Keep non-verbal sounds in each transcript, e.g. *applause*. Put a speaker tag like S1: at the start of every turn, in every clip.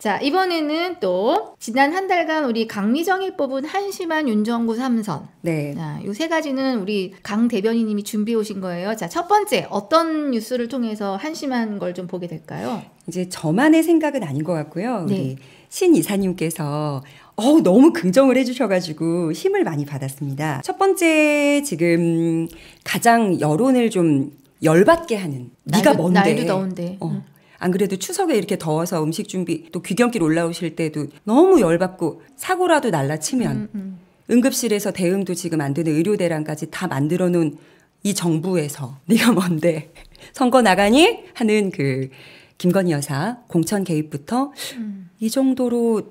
S1: 자, 이번에는 또 지난 한 달간 우리 강미정이 뽑은 한심한 윤정구 삼선. 네. 자, 요 세 가지는 우리 강 대변인님이 준비해 오신 거예요. 자, 첫 번째 어떤 뉴스를 통해서 한심한
S2: 걸 좀 보게 될까요? 이제 저만의 생각은 아닌 것 같고요. 우리 네. 신 이사님께서 어우 너무 긍정을 해주셔가지고 힘을 많이 받았습니다. 첫 번째 지금 가장 여론을 좀 열받게 하는 네가 뭔데 날도
S1: 더운데 어,
S2: 응. 안 그래도 추석에 이렇게 더워서 음식 준비 또 귀경길 올라오실 때도 너무 열받고 사고라도 날라치면 음, 음. 응급실에서 대응도 지금 안되는 의료대란까지 다 만들어 놓은 이 정부에서 *laughs* 네가 뭔데 선거 나가니 하는 그 김건희 여사 공천 개입부터 음. 이 정도로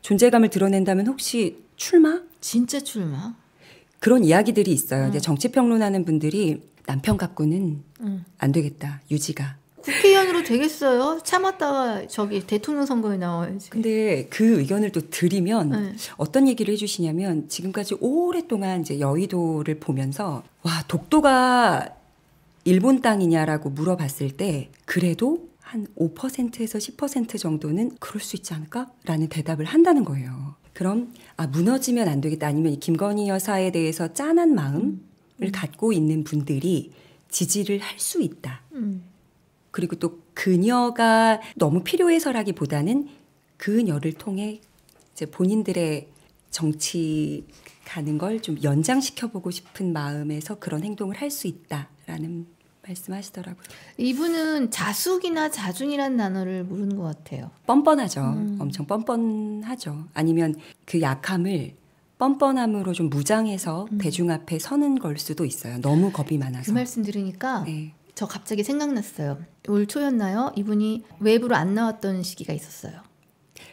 S2: 존재감을 드러낸다면 혹시 출마? 진짜 출마? 그런 이야기들이 있어요. 음. 이제 정치 평론하는 분들이 남편 갖고는 음. 안 되겠다 유지가
S1: 국회의원으로 되겠어요? 참았다가 저기 대통령 선거에 나와야지. 근데 그
S2: 의견을 또 드리면 네. 어떤 얘기를 해주시냐면 지금까지 오랫동안 이제 여의도를 보면서 와 독도가 일본 땅이냐라고 물어봤을 때 그래도 한 5%에서 10% 정도는 그럴 수 있지 않을까라는 대답을 한다는 거예요. 그럼 아 무너지면 안 되겠다 아니면 김건희 여사에 대해서 짠한 마음을 음. 갖고 있는 분들이 지지를 할 수 있다. 음. 그리고 또 그녀가 너무 필요해서라기보다는 그녀를 통해 이제 본인들의 정치 가는 걸 좀 연장시켜 보고 싶은 마음에서 그런 행동을 할 수 있다라는 말씀하시더라고요. 이분은 자숙이나 자중이란 단어를 모르는 것 같아요. 뻔뻔하죠. 음. 엄청 뻔뻔하죠. 아니면 그 약함을 뻔뻔함으로 좀 무장해서 음. 대중 앞에 서는 걸 수도 있어요. 너무 겁이 그 많아서. 그 말씀 들으니까 네. 저 갑자기 생각났어요. 올
S1: 초였나요? 이분이 외부로 안 나왔던 시기가 있었어요.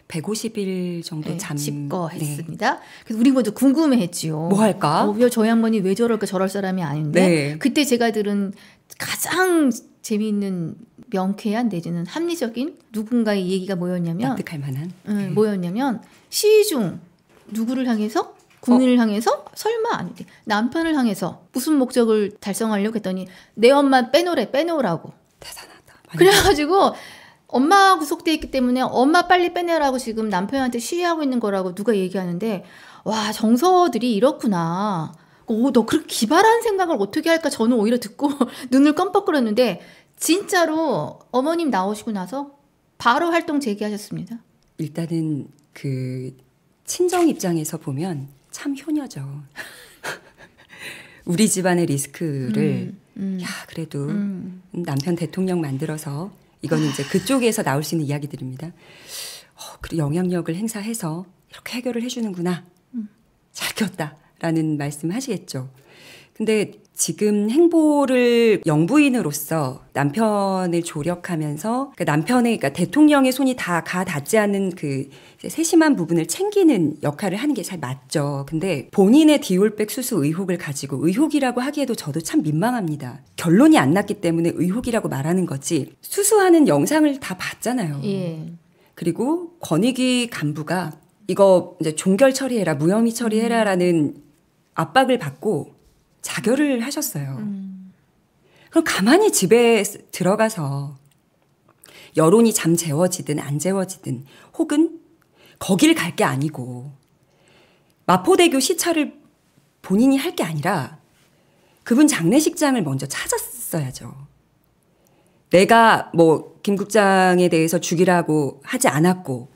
S2: 150일 정도
S1: 네, 잠 집거 했습니다. 네. 그래서 우리 먼저 궁금해했지요. 뭐 할까? 어, 저희 할머니 왜 저럴까 저럴 사람이 아닌데 네. 그때 제가 들은 가장 재미있는 명쾌한 내지는 합리적인 누군가의 얘기가 뭐였냐면 납득할 만한 음, 네. 뭐였냐면 시중 누구를 향해서 군인을 어. 향해서 설마 아니지 남편을 향해서 무슨 목적을 달성하려고 했더니 내 엄마 빼놓래 빼놓으라고 대단하다 그래가지고 엄마 구속돼 있기 때문에 엄마 빨리 빼내라고 지금 남편한테 시위하고 있는 거라고 누가 얘기하는데 와 정서들이 이렇구나 오, 너 그렇게 기발한 생각을 어떻게 할까 저는 오히려 듣고 *laughs* 눈을 껌뻑거렸는데 진짜로 어머님 나오시고 나서 바로 활동 재개하셨습니다
S2: 일단은 그 친정 입장에서 보면 참 효녀죠. *laughs* 우리 집안의 리스크를 음, 음, 야 그래도 음. 남편 대통령 만들어서 이건 아. 이제 그쪽에서 나올 수 있는 이야기들입니다. 어, 그리고 영향력을 행사해서 이렇게 해결을 해주는구나. 음. 잘키다라는 말씀하시겠죠. 근데 지금 행보를 영부인으로서 남편을 조력하면서 그 남편의 그러니까 대통령의 손이 다 가 닿지 않는 그 세심한 부분을 챙기는 역할을 하는 게 잘 맞죠. 근데 본인의 디올백 수수 의혹을 가지고 의혹이라고 하기에도 저도 참 민망합니다. 결론이 안 났기 때문에 의혹이라고 말하는 거지 수수하는 영상을 다 봤잖아요. 예. 그리고 권익위 간부가 이거 이제 종결 처리해라 무혐의 처리해라라는 압박을 받고 자결을 하셨어요. 음. 그럼 가만히 집에 들어가서 여론이 잠 재워지든 안 재워지든 혹은 거길 갈 게 아니고 마포대교 시찰을 본인이 할 게 아니라 그분 장례식장을 먼저 찾았어야죠. 내가 뭐김 국장에 대해서 죽이라고 하지 않았고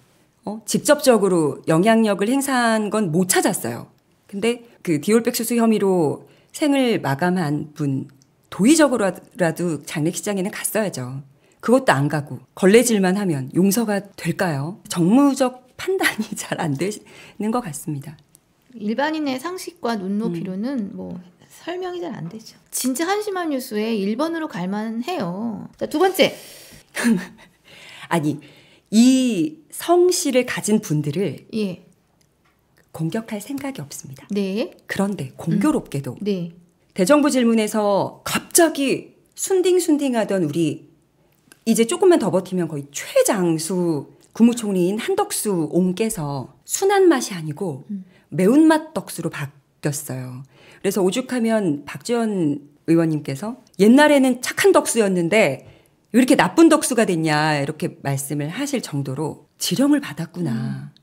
S2: 어? 직접적으로 영향력을 행사한 건 못 찾았어요. 근데 그 디올백 수수 혐의로 생을 마감한 분 도의적으로라도 장례식장에는 갔어야죠. 그것도 안 가고 걸레질만 하면 용서가 될까요? 정무적 판단이 *laughs* 잘 안 되는 것 같습니다.
S1: 일반인의 상식과 눈높이로는 음. 뭐 설명이 잘 안 되죠. 진짜 한심한 뉴스에 1번으로 갈만해요.
S2: 자, 두 번째. *laughs* 아니, 이 성씨를 가진 분들을 예. 공격할 생각이 없습니다. 네. 그런데 공교롭게도 음. 네. 대정부 질문에서 갑자기 순딩순딩하던 우리 이제 조금만 더 버티면 거의 최장수 국무총리인 한덕수 옹께서 순한 맛이 아니고 음. 매운맛 덕수로 바뀌었어요. 그래서 오죽하면 박지원 의원님께서 옛날에는 착한 덕수였는데 이렇게 나쁜 덕수가 됐냐 이렇게 말씀을 하실 정도로 지령을 받았구나. 음.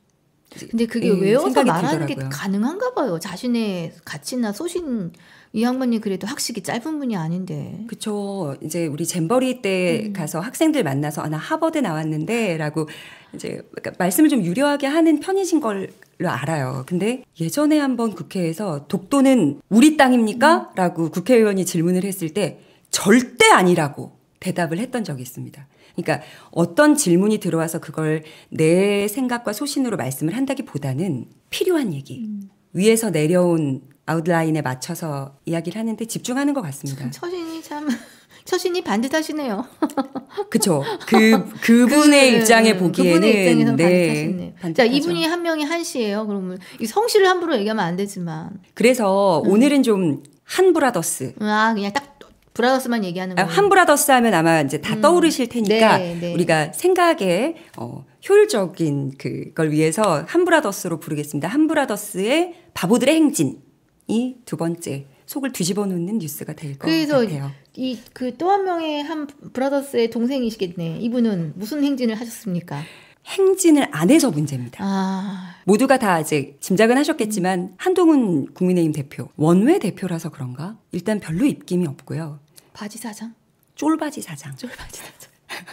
S1: 근데 그게 예, 외워서 말하는 들더라고요. 게 가능한가 봐요. 자신의 가치나 소신 이
S2: 양반이 그래도 학식이 짧은 분이 아닌데. 그쵸. 이제 우리 잼버리 때 음. 가서 학생들 만나서 아, 나 하버드 나왔는데라고 이제 그러니까 말씀을 좀 유려하게 하는 편이신 걸로 알아요. 근데 예전에 한번 국회에서 독도는 우리 땅입니까? 음. 라고 국회의원이 질문을 했을 때 절대 아니라고 대답을 했던 적이 있습니다. 그러니까 어떤 질문이 들어와서 그걸 내 생각과 소신으로 말씀을 한다기보다는 필요한 얘기. 음. 위에서 내려온 아웃라인에 맞춰서 이야기를 하는데 집중하는 것 같습니다.
S1: 처신이 참 *laughs* 처신이 반듯하시네요.
S2: *laughs* 그쵸. 그 그분의 그, 입장에 음, 보기에는 그분의 입장에서 네,
S1: 반듯하시네요. 자 이분이 한 명이 한시예요. 그러면 이 성씨를 함부로 얘기하면 안 되지만.
S2: 그래서 음. 오늘은 좀 한브라더스.
S1: 아 그냥 딱 브라더스만 얘기하는 아, 거예요.
S2: 한 브라더스 하면 아마 이제 다 음. 떠오르실 테니까 네, 네. 우리가 생각에 어, 효율적인 그걸 위해서 한 브라더스로 부르겠습니다. 한 브라더스의 바보들의 행진 이 두 번째 속을 뒤집어 놓는 뉴스가 될 것 같아요.
S1: 이그 또 한 명의 한 브라더스의 동생이시겠네. 이분은 무슨 행진을 하셨습니까?
S2: 행진을 안 해서 문제입니다.
S1: 아...
S2: 모두가 다 이제 짐작은 하셨겠지만 한동훈 국민의힘 대표 원외 대표라서 그런가 일단 별로 입김이 없고요. 바지 사장? 쫄바지 사장. 쫄바지 사장. *laughs*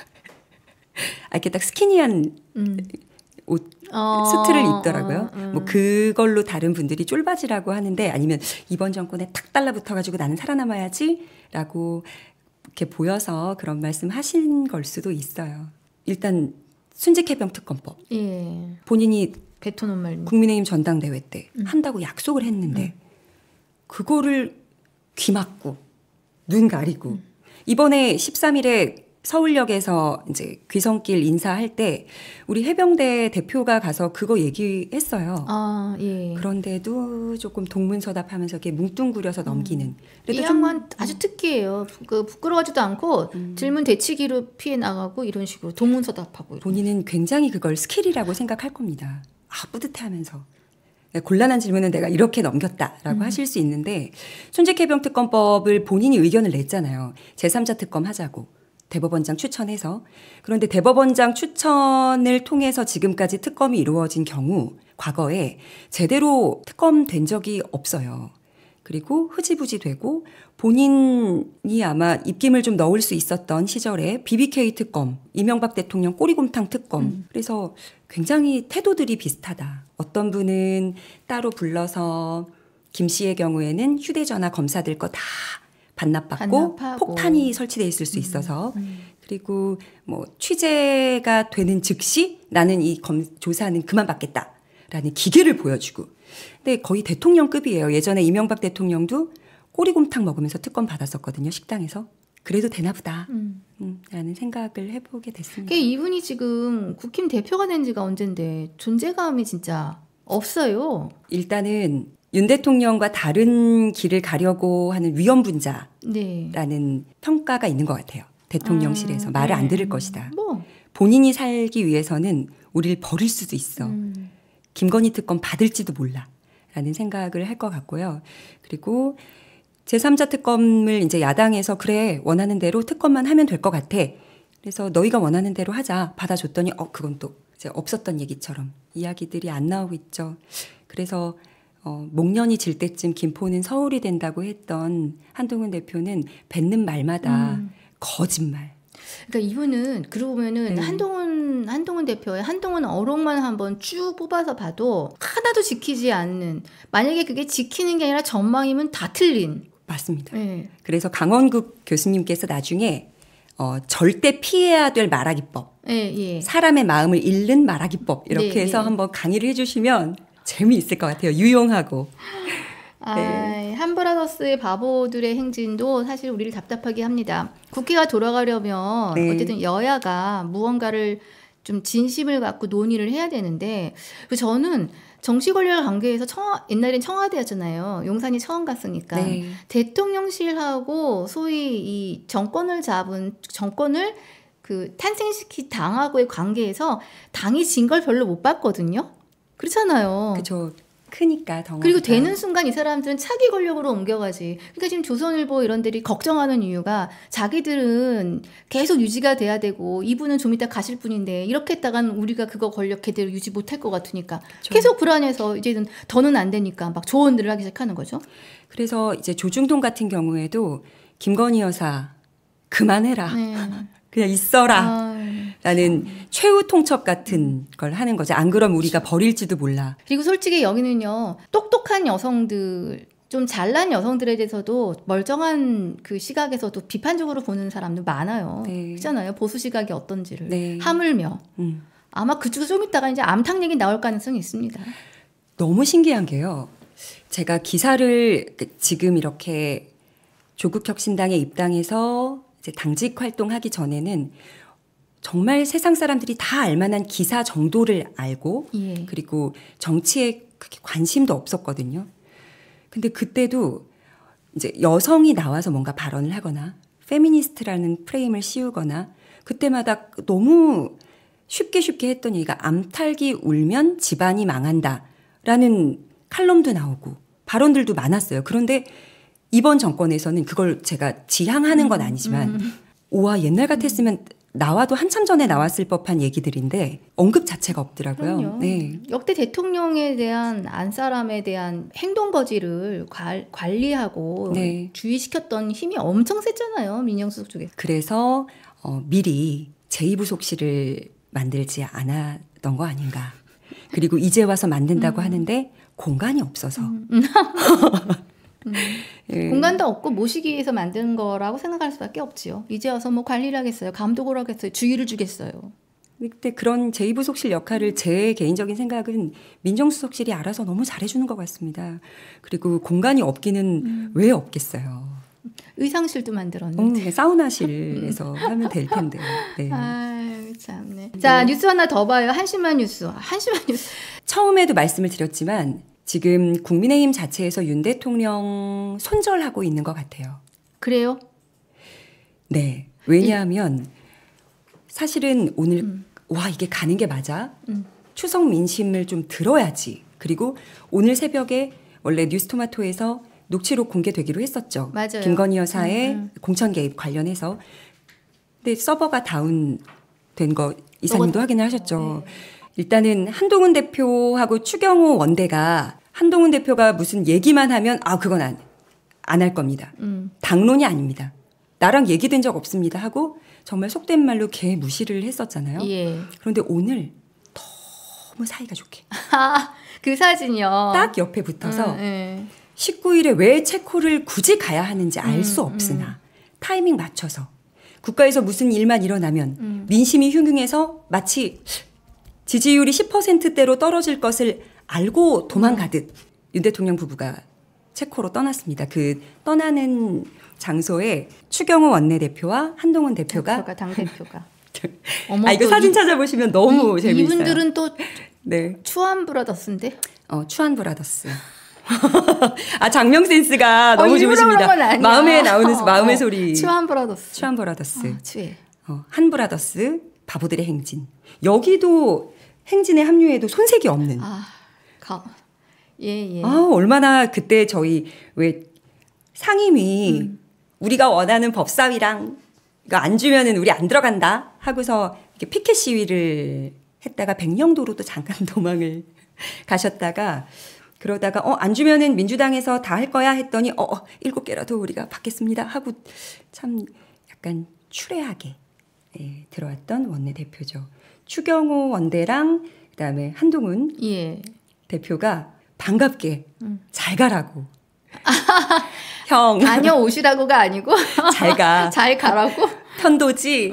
S2: 아, 이렇게 딱 스키니한 음. 옷
S1: 어, 수트를 입더라고요. 어, 음. 뭐
S2: 그걸로 다른 분들이 쫄바지라고 하는데 아니면 이번 정권에 탁 달라붙어가지고 나는 살아남아야지라고 이렇게 보여서 그런 말씀하신 걸 수도 있어요. 일단 순직해병 특검법
S1: 예.
S2: 본인이 말 국민의힘 전당대회 때 음. 한다고 약속을 했는데 음. 그거를 귀 막고 눈 가리고 이번에 13일에 서울역에서 이제 귀성길 인사할 때 우리 해병대 대표가 가서 그거 얘기했어요. 아, 예. 그런데도 조금 동문서답하면서 이렇게 뭉뚱그려서 넘기는. 음.
S1: 그래도 좀 아주 특이해요그 부끄러워하지도 않고 음. 질문 대치기로 피해 나가고
S2: 이런 식으로 동문서답하고. 본인은 굉장히 그걸 스킬이라고 생각할 겁니다. 아 뿌듯해하면서. 네, 곤란한 질문은 내가 이렇게 넘겼다라고 음. 하실 수 있는데 순직해병 특검법을 본인이 의견을 냈잖아요. 제3자 특검 하자고 대법원장 추천해서 그런데 대법원장 추천을 통해서 지금까지 특검이 이루어진 경우 과거에 제대로 특검된 적이 없어요. 그리고 흐지부지 되고 본인이 아마 입김을 좀 넣을 수 있었던 시절에 BBK 특검, 이명박 대통령 꼬리곰탕 특검. 음. 그래서 굉장히 태도들이 비슷하다. 어떤 분은 따로 불러서 김 씨의 경우에는 휴대전화 검사들 거 다 반납받고 반납하고. 폭탄이 설치돼 있을 수 음. 있어서 음. 음. 그리고 뭐 취재가 되는 즉시 나는 이 검, 조사는 그만받겠다. 라는 기계를 보여주고. 근데 거의 대통령급이에요. 예전에 이명박 대통령도 꼬리곰탕 먹으면서 특권 받았었거든요. 식당에서. 그래도 되나 보다. 음. 음 라는 생각을
S1: 해보게 됐습니다. 이분이 지금 국힘 대표가 된 지가 언젠데 존재감이 진짜
S2: 없어요. 일단은 윤 대통령과 다른 길을 가려고 하는 위험분자라는 네. 평가가 있는 것 같아요. 대통령실에서 아, 말을 네. 안 들을 것이다. 뭐. 본인이 살기 위해서는 우리를 버릴 수도 있어. 음. 김건희 특검 받을지도 몰라. 라는 생각을 할 것 같고요. 그리고 제3자 특검을 이제 야당에서 그래, 원하는 대로 특검만 하면 될 것 같아. 그래서 너희가 원하는 대로 하자. 받아줬더니, 어, 그건 또 이제 없었던 얘기처럼 이야기들이 안 나오고 있죠. 그래서 어, 목련이 질 때쯤 김포는 서울이 된다고 했던 한동훈 대표는 뱉는 말마다 음. 거짓말, 그러니까 이분은
S1: 그러고 보면은 네. 한동훈 한동훈 대표의 한동훈 어록만 한번 쭉 뽑아서 봐도 하나도 지키지 않는 만약에 그게 지키는 게 아니라 전망이면 다 틀린. 맞습니다. 네.
S2: 그래서 강원국 교수님께서 나중에 어, 절대 피해야 될 말하기법, 예, 예. 사람의 마음을 잃는 말하기법 이렇게 네, 해서 네. 한번 강의를 해주시면 재미있을 것 같아요. 유용하고.
S1: 아, 네. 함브라더스의 바보들의 행진도 사실 우리를 답답하게 합니다. 국회가 돌아가려면 네. 어쨌든 여야가 무언가를 좀 진심을 갖고 논의를 해야 되는데 그 저는 정치 권력 관계에서 청와, 옛날엔 청와대였잖아요. 용산이 처음 갔으니까 네. 대통령실하고 소위 이 정권을 잡은 정권을 그 탄생시키 당하고의 관계에서 당이 진 걸 별로 못 봤거든요. 그렇잖아요.
S2: 그렇죠. 크니까 덩 그리고 되는
S1: 순간 이 사람들은 차기 권력으로 옮겨가지. 그러니까 지금 조선일보 이런 데이 걱정하는 이유가 자기들은 계속 유지가 돼야 되고 이분은 좀 이따 가실 분인데 이렇게 했다간 우리가 그거 권력 제대로 유지 못할 것 같으니까 그렇죠. 계속 불안해서 이제는 더는 안
S2: 되니까 막 조언들을 하기 시작하는 거죠. 그래서 이제 조중동 같은 경우에도 김건희 여사 그만해라. 네. 그냥 있어라. 아, 네. 라는 최후 통첩 같은 걸 하는 거죠. 안 그럼 우리가 그렇죠. 버릴지도 몰라.
S1: 그리고 솔직히 여기는요. 똑똑한 여성들 좀 잘난 여성들에 대해서도 멀쩡한 그 시각에서도 비판적으로 보는 사람들 많아요. 네. 그잖아요. 보수 시각이 어떤지를 네. 하물며 음. 아마 그쪽에 좀 있다가 이제 암탉 얘기 나올 가능성이 있습니다.
S2: 너무 신기한 게요. 제가 기사를 그 지금 이렇게 조국혁신당에 입당해서 이제 당직 활동하기 전에는 정말 세상 사람들이 다 알만한 기사 정도를 알고 예. 그리고 정치에 크게 관심도 없었거든요. 근데 그때도 이제 여성이 나와서 뭔가 발언을 하거나 페미니스트라는 프레임을 씌우거나 그때마다 너무 쉽게 쉽게 했던 얘기가 암탉이 울면 집안이 망한다라는 칼럼도 나오고 발언들도 많았어요. 그런데 이번 정권에서는 그걸 제가 지향하는 건 음, 아니지만 오와 음. 옛날 같았으면 나와도 한참 전에 나왔을 법한 얘기들인데 언급 자체가 없더라고요. 네.
S1: 역대 대통령에 대한 안사람에 대한 행동 거지를 관, 관리하고 네. 주의시켰던 힘이 엄청 셌잖아요. 민영수석 쪽에.
S2: 그래서 어, 미리 제2부속실을 만들지 않았던 거 아닌가. 그리고 이제 와서 만든다고 음. 하는데 공간이 없어서. 음. *laughs* 음. 예. 공간도
S1: 없고 모시기 위해서 만든 거라고 생각할 수밖에 없지요. 이제 와서 뭐 관리를 하겠어요, 감독을 하겠어요, 주의를
S2: 주겠어요. 그때 그런 제2부속실 역할을 제 개인적인 생각은 민정수석실이 알아서 너무 잘해주는 것 같습니다. 그리고 공간이 없기는 음. 왜 없겠어요. 의상실도 만들었는데 음, 네, 사우나실에서 음. 하면 될 텐데. 네. *laughs*
S1: 아유, 참네. 네. 자 네. 뉴스 하나 더 봐요. 한심한 뉴스. 한심한 뉴스.
S2: 처음에도 말씀을 드렸지만 지금 국민의힘 자체에서 윤 대통령 손절하고 있는 것 같아요. 그래요? 네. 왜냐하면 사실은 오늘 음. 와 이게 가는 게 맞아. 음. 추석 민심을 좀 들어야지. 그리고 오늘 새벽에 원래 뉴스토마토에서 녹취록 공개되기로 했었죠.
S1: 맞아요. 김건희 여사의 음, 음.
S2: 공천 개입 관련해서 근데 서버가 다운된 거 이사님도 뭐, 확인을 하셨죠. 네. 일단은 한동훈 대표하고 추경호 원대가 한동훈 대표가 무슨 얘기만 하면 아 그건 안안 할 겁니다. 음. 당론이 아닙니다. 나랑 얘기된 적 없습니다 하고 정말 속된 말로 개 무시를 했었잖아요. 예. 그런데 오늘 너무 사이가 좋게. *laughs* 그 사진이요. 딱 옆에 붙어서 음, 예. 19일에 왜 체코를 굳이 가야 하는지 알수 음, 없으나 음. 타이밍 맞춰서 국가에서 무슨 일만 일어나면 음. 민심이 흉흉해서 마치 지지율이 10%대로 떨어질 것을 알고 도망가듯 윤 대통령 부부가 체코로 떠났습니다. 그 떠나는 장소에 추경호 원내대표와 한동훈 대표가 대표가 당 대표가 *laughs* 어머, 아 이거 사진 이, 찾아보시면 너무 이, 재밌어요. 이분들은 또 네.
S1: 추한 브라더스인데?
S2: 어 추한 브라더스. *laughs* 아 장명 센스가 어, 너무 좋으십니다. 마음에 나오는 어, 마음의 어, 어. 소리. 추한 브라더스. 추한 브라더스. 아, 추해. 어, 한 브라더스 바보들의 행진. 여기도 행진에 합류해도 손색이 없는. 아,
S1: 가, 예, 예. 아,
S2: 얼마나 그때 저희 왜 상임위 음. 우리가 원하는 법사위랑 이거 안 주면은 우리 안 들어간다 하고서 이렇게 피켓 시위를 했다가 백령도로도 잠깐 *laughs* 도망을 가셨다가 그러다가 어안 주면은 민주당에서 다 할 거야 했더니 어, 어 일곱 개라도 우리가 받겠습니다 하고 참 약간 추레하게 예, 들어왔던 원내 대표죠. 추경호 원대랑 그다음에 한동훈 예. 대표가 반갑게 음. 잘 가라고. *laughs* 형
S1: 다녀오시라고가 아니고 *laughs* 잘 가. *laughs* 잘 가라고. 편도지.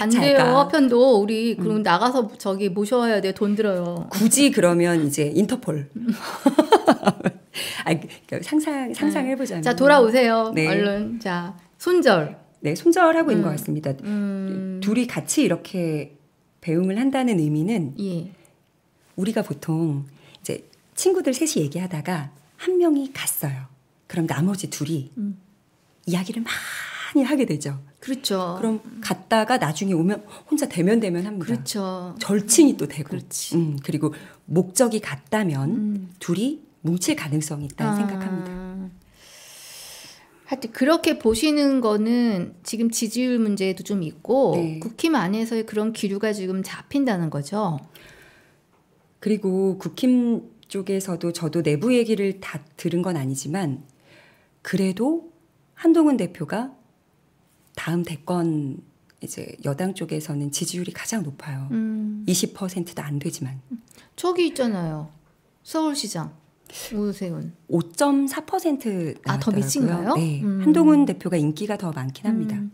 S1: 안 돼요. 편도 우리 음. 그럼 음. 나가서 저기 모셔야 돼. 돈 들어요.
S2: 굳이 그러면 이제 인터폴. 아, 상상 상상해
S1: 보자면. 자 돌아오세요. 네. 얼른 자
S2: 손절. 네, 손절하고 음. 있는 것 음. 같습니다. 음. 둘이 같이 이렇게 배웅을 한다는 의미는 예. 우리가 보통 이제 친구들 셋이 얘기하다가 한 명이 갔어요. 그럼 나머지 둘이 음. 이야기를 많이 하게 되죠. 그렇죠. 그럼 갔다가 나중에 오면 혼자 대면 대면 합니다. 그렇죠. 절친이 또 되고. 그렇지. 음, 그리고 목적이 같다면 음. 둘이 뭉칠 가능성이 있다 고 아. 생각합니다.
S1: 하여튼 그렇게 보시는 거는 지금 지지율 문제도 좀 있고
S2: 네. 국힘 안에서의 그런 기류가 지금 잡힌다는 거죠. 그리고 국힘 쪽에서도 저도 내부 얘기를 다 들은 건 아니지만 그래도 한동훈 대표가 다음 대권 이제 여당 쪽에서는 지지율이 가장 높아요. 음. 20%도 안 되지만. 저기 있잖아요. 서울시장. 우세훈 5.4% 아더 미친가요? 네. 음. 한동훈 대표가 인기가 더 많긴 음. 합니다. 음.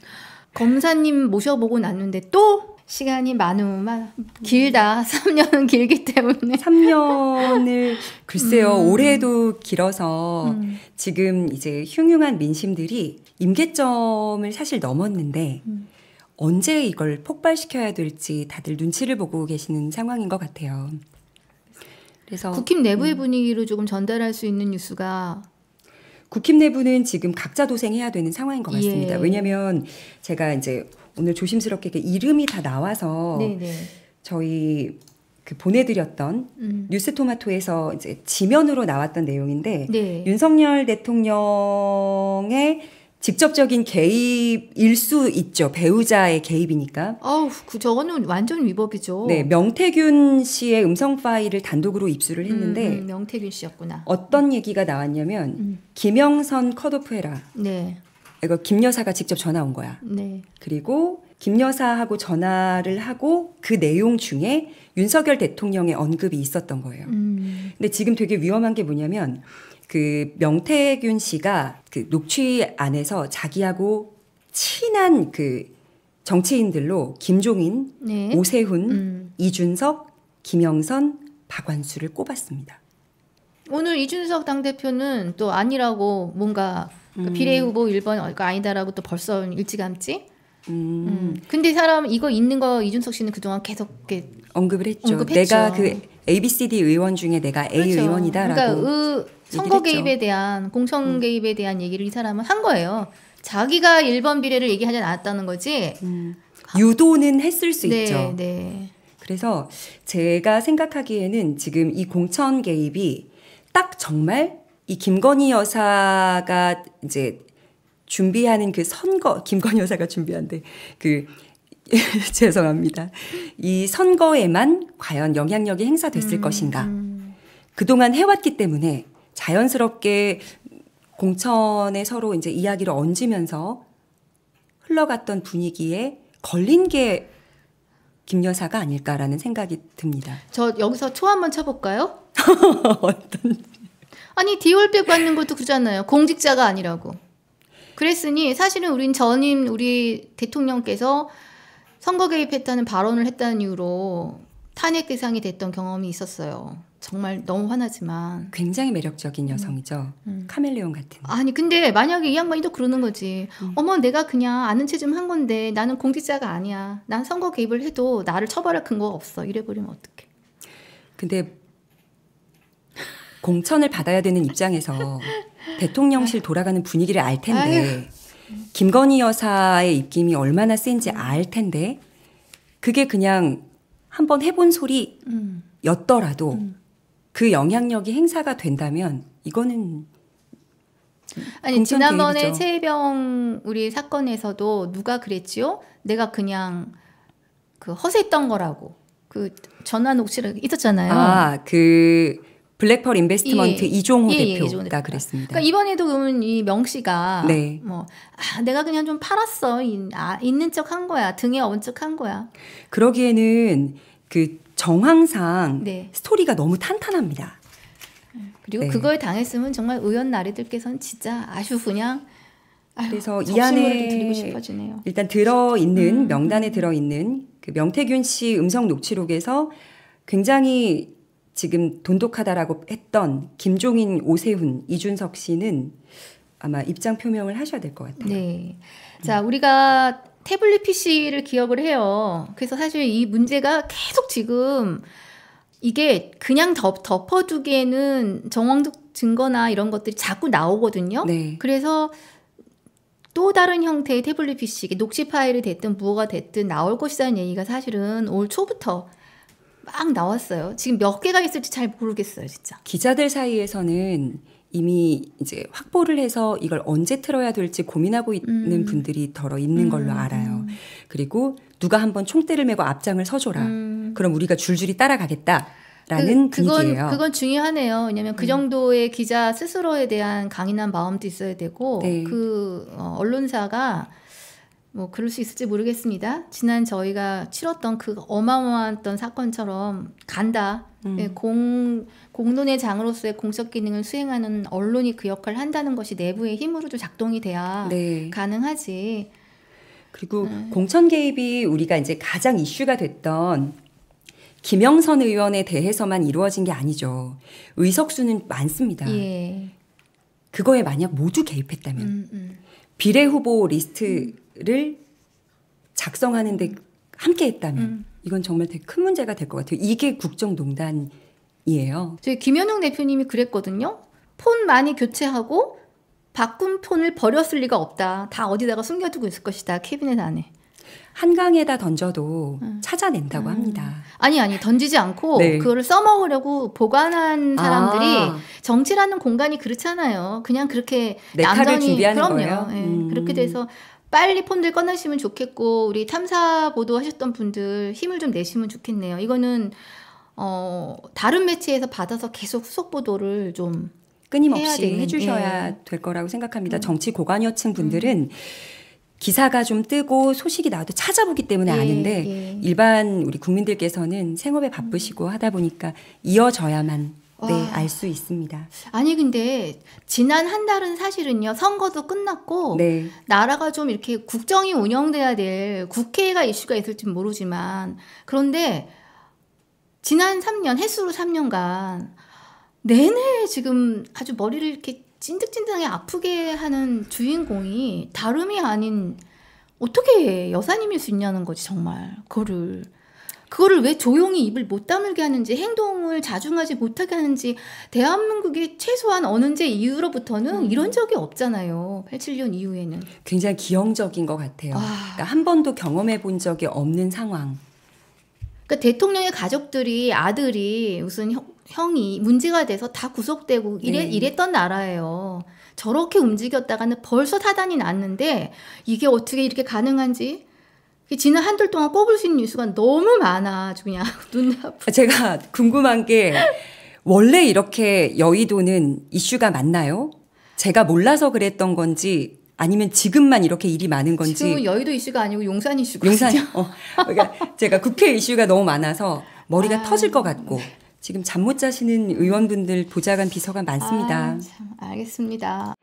S2: 검사님 모셔보고
S1: 났는데 또 시간이 많으면 길다. 3년은 *laughs* 길기 때문에
S2: 3년을 글쎄요. 음. 올해도 길어서 음. 지금 이제 흉흉한 민심들이 임계점을 사실 넘었는데 음. 언제 이걸 폭발시켜야 될지 다들 눈치를 보고 계시는 상황인 것 같아요.
S1: 그래서 국힘 내부의 음. 분위기로 조금 전달할 수 있는 뉴스가
S2: 국힘 내부는 지금 각자 도생해야 되는 상황인 것 같습니다. 예. 왜냐하면 제가 이제 오늘 조심스럽게 그 이름이 다 나와서 네네. 저희 그 보내드렸던 음. 뉴스토마토에서 이제 지면으로 나왔던 내용인데 네. 윤석열 대통령의 직접적인 개입일 수 있죠. 배우자의 개입이니까.
S1: 아우, 그 저거는 완전 위법이죠. 네,
S2: 명태균 씨의 음성 파일을 단독으로 입수를 음, 했는데 음, 음,
S1: 명태균 씨였구나.
S2: 어떤 얘기가 나왔냐면 음. 김영선 컷오프해라. 네. 이거 김 여사가 직접 전화 온 거야. 네. 그리고 김 여사하고 전화를 하고 그 내용 중에 윤석열 대통령의 언급이 있었던 거예요. 음. 근데 지금 되게 위험한 게 뭐냐면 그 명태균 씨가 그 녹취 안에서 자기하고 친한 그 정치인들로 김종인,
S1: 네. 오세훈,
S2: 음. 이준석, 김영선, 박완수를 꼽았습니다.
S1: 오늘 이준석 당대표는 또 아니라고 뭔가
S2: 그 음. 비례 후보
S1: 1번 아니다라고 또 벌써 일찌감치
S2: 음. 음.
S1: 근데 사람 이거 있는 거 이준석 씨는 그동안 계속 이렇게
S2: 언급을 했죠. 언급했죠. 내가 그 ABCD 의원 중에 내가 A 그렇죠. 의원이다라고. 그러니까
S1: 선거 개입에 대한 공천 음. 개입에 대한 얘기를 이 사람은 한 거예요. 자기가 1번 비례를 얘기하지 않았다는 거지. 음.
S2: 유도는 했을 수 네, 있죠. 네. 그래서 제가 생각하기에는 지금 이 공천 개입이 딱 정말 이 김건희 여사가 이제 준비하는 그 선거 김건희 여사가 준비한데 그 *laughs* 죄송합니다. 이 선거에만 과연 영향력이 행사됐을 음, 것인가? 음. 그동안 해왔기 때문에 자연스럽게 공천에 서로 이제 이야기를 얹으면서 흘러갔던 분위기에 걸린 게 김여사가 아닐까라는 생각이 듭니다. 저 여기서 초 한번 쳐볼까요?
S1: *laughs* 어떤? 아니 디올백 받는 것도 그러잖아요. 공직자가 아니라고. 그랬으니 사실은 우린 전임 우리 대통령께서 선거 개입했다는 발언을 했다는 이유로 탄핵 대상이 됐던 경험이 있었어요.
S2: 정말 너무 화나지만 굉장히 매력적인 음. 여성이죠. 음.
S1: 카멜레온 같은. 아니 근데 만약에 이 양반이 또 그러는 거지. 음. 어머 내가 그냥 아는 체 좀 한 건데 나는 공직자가 아니야. 난 선거 개입을 해도 나를 처벌할 근거가 없어. 이래 버리면 어떡해.
S2: 근데 공천을 받아야 되는 입장에서 대통령실 돌아가는 분위기를 알 텐데 김건희 여사의 입김이 얼마나 센지 알 텐데 그게 그냥 한번 해본 소리였더라도 음. 음. 그 영향력이 행사가 된다면 이거는
S1: 아니 지난번에 이죠 최혜병 우리 사건에서도 누가 그랬지요? 내가 그냥 그 허세했던 거라고 그 전화 녹취를 있었잖아요.
S2: 아그 블랙펄 인베스트먼트 예, 예, 이종호 예, 예 대표가 예, 그랬습니다. 그러니까
S1: 이번에도 이명 씨가 네. 뭐 아, 내가 그냥 좀 팔았어. 아, 있는 척 한 거야. 등에 얹은 척 한 거야.
S2: 그러기에는 그 정황상 네. 스토리가 너무 탄탄합니다.
S1: 네, 그리고 네. 그걸 당했으면 정말 의원 나리들께서는 진짜 아주 그냥 그래서
S2: 이 안에 드리고
S1: 싶어지네요.
S2: 일단 들어 있는 음. 명단에 음. 들어 있는 그 명태균 씨 음성 녹취록에서 굉장히 지금 돈독하다라고 했던 김종인, 오세훈, 이준석 씨는 아마 입장 표명을 하셔야 될 것 같아요.
S1: 네. 네. 자, 음. 우리가 태블릿 PC를 기억을 해요. 그래서 사실 이 문제가 계속 지금 이게 그냥 덮, 덮어두기에는 정황적 증거나 이런 것들이 자꾸 나오거든요. 네. 그래서 또 다른 형태의 태블릿 PC, 녹취 파일이 됐든 무엇가 됐든 나올 것이라는 얘기가 사실은 올 초부터 막 나왔어요. 지금 몇 개가 있을지 잘 모르겠어요, 진짜.
S2: 기자들 사이에서는 이미 이제 확보를 해서 이걸 언제 틀어야 될지 고민하고 있는 음. 분들이 더러 있는 음. 걸로 알아요. 음. 그리고 누가 한번 총대를 메고 앞장을 서줘라. 음. 그럼 우리가 줄줄이 따라가겠다. 라는 그, 건 분위기예요. 그건
S1: 중요하네요. 왜냐하면 그 음. 정도의 기자 스스로에 대한 강인한 마음도 있어야 되고 네. 그 어, 언론사가 뭐 그럴 수 있을지 모르겠습니다. 지난 저희가 치렀던 그 어마어마했던 사건처럼 간다. 음. 예, 공 공론의 장으로서의 공적 기능을 수행하는 언론이 그 역할을 한다는 것이 내부의 힘으로도 작동이 돼야 네. 가능하지. 그리고 음.
S2: 공천 개입이 우리가 이제 가장 이슈가 됐던 김영선 의원에 대해서만 이루어진 게 아니죠. 의석수는 많습니다. 예. 그거에 만약 모두 개입했다면 음, 음. 비례 후보 리스트 음. 를 작성하는데 함께 했다면 음. 이건 정말 되게 큰 문제가 될 것 같아요. 이게 국정농단이에요.
S1: 저희 김현웅 대표님이 그랬거든요. 폰 많이 교체하고 바꾼 폰을 버렸을 리가 없다. 다 어디다가 숨겨두고 있을 것이다. 캐비넷 안에. 한강에다
S2: 던져도
S1: 음. 찾아낸다고 음. 합니다. 아니 아니 던지지 않고 네. 그거를 써먹으려고 보관한 아. 사람들이 아. 정치라는 공간이 그렇잖아요. 그냥 그렇게 네 남전히 준비하는 그럼요. 거예요. 네. 음. 그렇게 돼서 빨리 폰들 꺼내시면 좋겠고 우리 탐사 보도 하셨던 분들 힘을 좀 내시면 좋겠네요. 이거는 어, 다른 매체에서
S2: 받아서 계속 후속 보도를 좀 끊임없이 해주셔야 예. 될 거라고 생각합니다. 음. 정치 고관여층 분들은 음. 기사가 좀 뜨고 소식이 나와도 찾아보기 때문에 예, 아는데 예. 일반 우리 국민들께서는 생업에 바쁘시고 음. 하다 보니까 이어져야만
S1: 네, 알 수
S2: 있습니다.
S1: 아니 근데 지난 한 달은 사실은요 선거도 끝났고 네. 나라가 좀 이렇게 국정이 운영돼야 될 국회가 이슈가 있을지 모르지만 그런데 지난 3년 해수로 3년간 내내 지금 아주 머리를 이렇게 찐득찐득하게 아프게 하는 주인공이 다름이 아닌 어떻게 여사님일 수 있냐는 거지 정말 그거를 그거를 왜 조용히 입을 못 다물게 하는지 행동을 자중하지 못하게 하는지 대한민국이 최소한 어느제 이후로부터는 음. 이런 적이 없잖아요.
S2: 87년 이후에는 굉장히 기형적인 것 같아요. 아. 그러니까 한 번도 경험해 본 적이 없는 상황. 그러니까 대통령의 가족들이 아들이 무슨 형,
S1: 형이 문제가 돼서 다 구속되고 이래, 네. 이랬던 나라예요. 저렇게 움직였다가는 벌써 사단이 났는데 이게 어떻게 이렇게 가능한지 그 지난 한 달 동안 꼽을 수 있는 뉴스가 너무 많아. 아주 그냥 *laughs* 눈 아프.
S2: 아, 제가 궁금한 게 원래 이렇게 여의도는 이슈가 많나요? 제가 몰라서 그랬던 건지 아니면 지금만 이렇게 일이 많은 건지 지금
S1: 여의도 이슈가 아니고 용산 이슈거 용산.
S2: 어. *laughs* 그러니까 제가 국회 이슈가 너무 많아서 머리가 아, 터질 것 같고 네. 지금 잠 못 자시는 의원분들 보좌관 비서관 많습니다. 아,
S1: 참 알겠습니다.